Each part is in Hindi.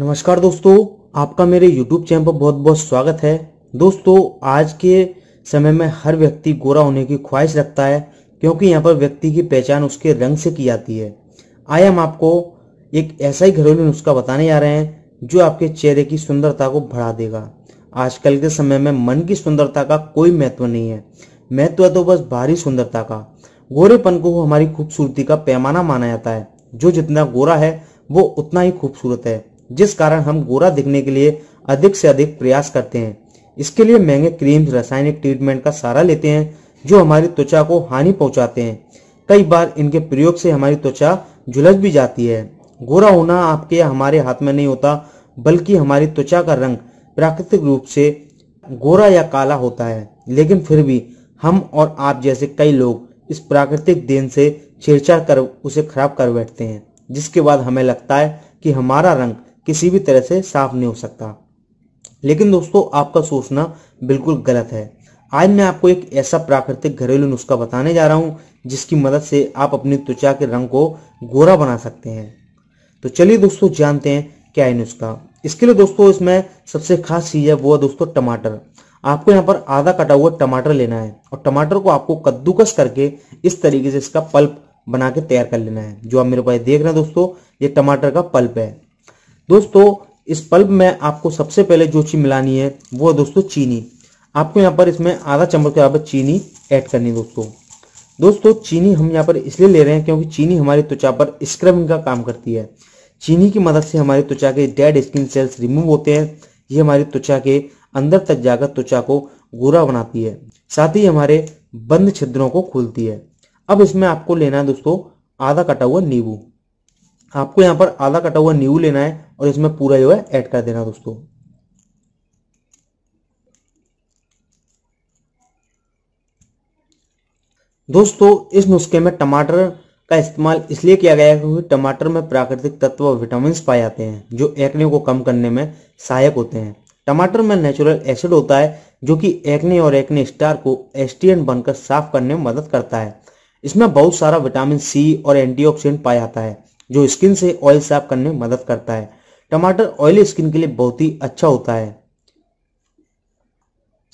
नमस्कार दोस्तों आपका मेरे YouTube चैनल पर बहुत बहुत स्वागत है दोस्तों आज के समय में हर व्यक्ति गोरा होने की ख्वाहिश रखता है क्योंकि यहाँ पर व्यक्ति की पहचान उसके रंग से की जाती है आए हम आपको एक ऐसा ही घरेलू नुस्खा बताने जा रहे हैं जो आपके चेहरे की सुंदरता को बढ़ा देगा आजकल के समय में मन की सुंदरता का कोई महत्व नहीं है महत्व तो बस बाहरी सुंदरता का गोरेपन को हमारी खूबसूरती का पैमाना माना जाता है जो जितना गोरा है वो उतना ही खूबसूरत है जिस कारण हम गोरा दिखने के लिए अधिक से अधिक प्रयास करते हैं इसके लिए महंगे क्रीम रासायनिक ट्रीटमेंट का सहारा लेते हैं जो हमारी त्वचा को हानि पहुंचाते हैं कई बार इनके प्रयोग से हमारी त्वचा झुलस भी जाती है गोरा होना आपके हमारे हाथ में नहीं होता बल्कि हमारी त्वचा का रंग प्राकृतिक रूप से गोरा या काला होता है लेकिन फिर भी हम और आप जैसे कई लोग इस प्राकृतिक देन से छेड़छाड़ कर उसे खराब कर बैठते हैं जिसके बाद हमें लगता है कि हमारा रंग किसी भी तरह से साफ नहीं हो सकता लेकिन दोस्तों आपका सोचना बिल्कुल गलत है आज मैं आपको एक ऐसा प्राकृतिक घरेलू नुस्खा बताने जा रहा हूं जिसकी मदद से आप अपनी त्वचा के रंग को गोरा बना सकते हैं तो चलिए दोस्तों जानते हैं क्या है नुस्खा इसके लिए दोस्तों इसमें सबसे खास चीज़ है वो है दोस्तों टमाटर आपको यहाँ पर आधा कटा हुआ टमाटर लेना है और टमाटर को आपको कद्दूकस करके इस तरीके से इसका पल्प बना के तैयार कर लेना है जो आप मेरे पास देख रहे हैं दोस्तों ये टमाटर का पल्प है दोस्तों इस पल्ब में आपको सबसे पहले जो चीज़ मिलानी है वो है दोस्तों चीनी आपको यहाँ पर इसमें आधा चम्मच के बराबर चीनी ऐड करनी है दोस्तों दोस्तों चीनी हम यहाँ पर इसलिए ले रहे हैं क्योंकि चीनी हमारी त्वचा पर स्क्रबिंग का काम करती है चीनी की मदद से हमारी त्वचा के डेड स्किन सेल्स रिमूव होते हैं ये हमारी त्वचा के अंदर तक जाकर त्वचा को गोरा बनाती है साथ ही हमारे बंद छिद्रों को खोलती है अब इसमें आपको लेना है दोस्तों आधा कटा हुआ नींबू आपको यहां पर आधा कटा हुआ न्यू लेना है और इसमें पूरा जो है ऐड कर देना दोस्तों दोस्तों इस नुस्खे में टमाटर का इस्तेमाल इसलिए किया गया है क्योंकि टमाटर में प्राकृतिक तत्व और विटामिन पाए जाते हैं जो एक्ने को कम करने में सहायक होते हैं टमाटर में नेचुरल एसिड होता है जो कि एक्ने और एक्ने स्टार को एस्टियन बनकर साफ करने में मदद करता है इसमें बहुत सारा विटामिन सी और एंटीऑक्सीडेंट पाया जाता है जो स्किन से ऑयल साफ करने में मदद करता है टमाटर ऑयली स्किन के लिए बहुत ही अच्छा होता है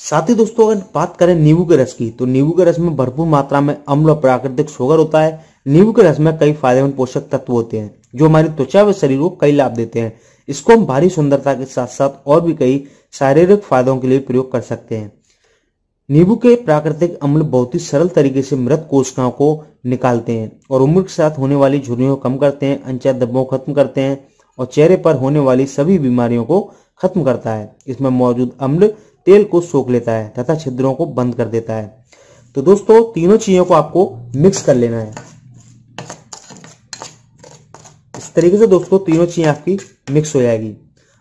साथ ही दोस्तों अगर बात करें नींबू के रस की तो नींबू के रस में भरपूर मात्रा में अम्ल और प्राकृतिक शुगर होता है नींबू के रस में कई फायदेमंद पोषक तत्व होते हैं जो हमारी त्वचा व शरीर को कई लाभ देते हैं इसको हम भारी सुंदरता के साथ साथ और भी कई शारीरिक फायदों के लिए प्रयोग कर सकते हैं नींबू के प्राकृतिक अम्ल बहुत ही सरल तरीके से मृत कोशिकाओं को निकालते हैं और उम्र के साथ होने वाली झुर्रियों कम करते हैं अंचा दबों खत्म करते हैं और चेहरे पर होने वाली सभी बीमारियों को खत्म करता है इसमें मौजूद अम्ल तेल को सोख लेता है तथा छिद्रों को बंद कर देता है तो दोस्तों तीनों चीजों को आपको मिक्स कर लेना है इस तरीके से दोस्तों तीनों चीजें आपकी मिक्स हो जाएगी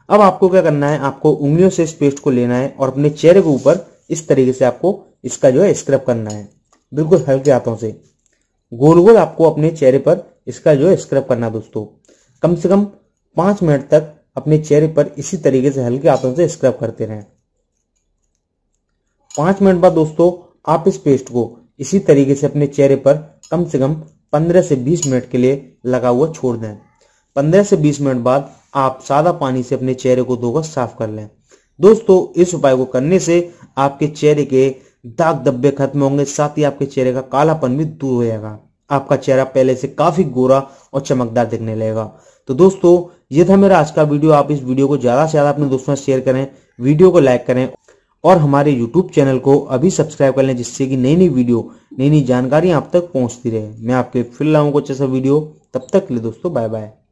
अब आपको क्या करना है आपको उंगलियों से इस पेस्ट को लेना है और अपने चेहरे के ऊपर इस तरीके से आपको इसका जो है स्क्रब करना है बिल्कुल हल्के हाथों से गोल गोल आपको अपने चेहरे पर इसका जो है स्क्रब करना दोस्तों कम से कम पांच मिनट तक अपने चेहरे पर इसी तरीके से हल्के हाथों से स्क्रब करते रहें पांच मिनट बाद दोस्तों आप इस पेस्ट को इसी तरीके से अपने चेहरे पर कम से कम पंद्रह से बीस मिनट के लिए लगा हुआ छोड़ दें पंद्रह से बीस मिनट बाद आप सादा पानी से अपने चेहरे को धोकर साफ कर लें दोस्तों इस उपाय को करने से आपके चेहरे के दाग दब्बे खत्म होंगे साथ ही आपके चेहरे का कालापन भी दूर हो जाएगा आपका चेहरा पहले से काफी गोरा और चमकदार दिखने लगेगा तो दोस्तों ये था मेरा आज का वीडियो आप इस वीडियो को ज्यादा से ज्यादा अपने दोस्तों से शेयर करें वीडियो को लाइक करें और हमारे यूट्यूब चैनल को अभी सब्सक्राइब कर लें जिससे कि नई नई वीडियो नई नई जानकारी आप तक पहुंचती रहे मैं आपके फिर लाऊंगा कुछ ऐसा वीडियो तब तक ले दोस्तों बाय बाय